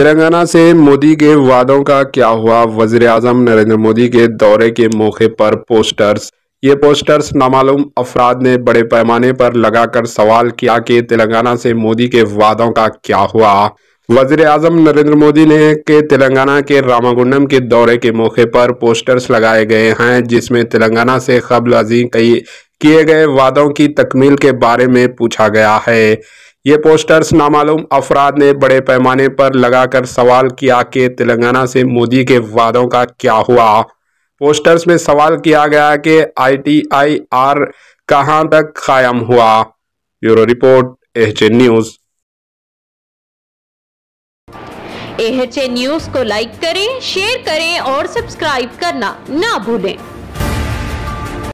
तेलंगाना से मोदी के वादों का क्या हुआ वजीर अजम नरेंद्र मोदी के दौरे के मौके पर पोस्टर्स ये पोस्टर्स नामालूम अफराद ने बड़े पैमाने पर लगाकर सवाल किया कि तेलंगाना से मोदी के वादों का क्या हुआ वजीर अजम नरेंद्र मोदी ने के तेलंगाना के रामागुंडम के दौरे के मौके पर पोस्टर्स लगाए गए हैं जिसमें तेलंगाना से कबल अजी कई किए गए वादों की तकमील के बारे में पूछा गया है ये पोस्टर्स नामालूम अफराद ने बड़े पैमाने पर लगाकर सवाल किया कि तेलंगाना से मोदी के वादों का क्या हुआ पोस्टर्स में सवाल किया गया कि आईटीआईआर कहां तक कायम हुआ bureau report H news H news को लाइक करें शेयर करें और सब्सक्राइब करना ना भूलें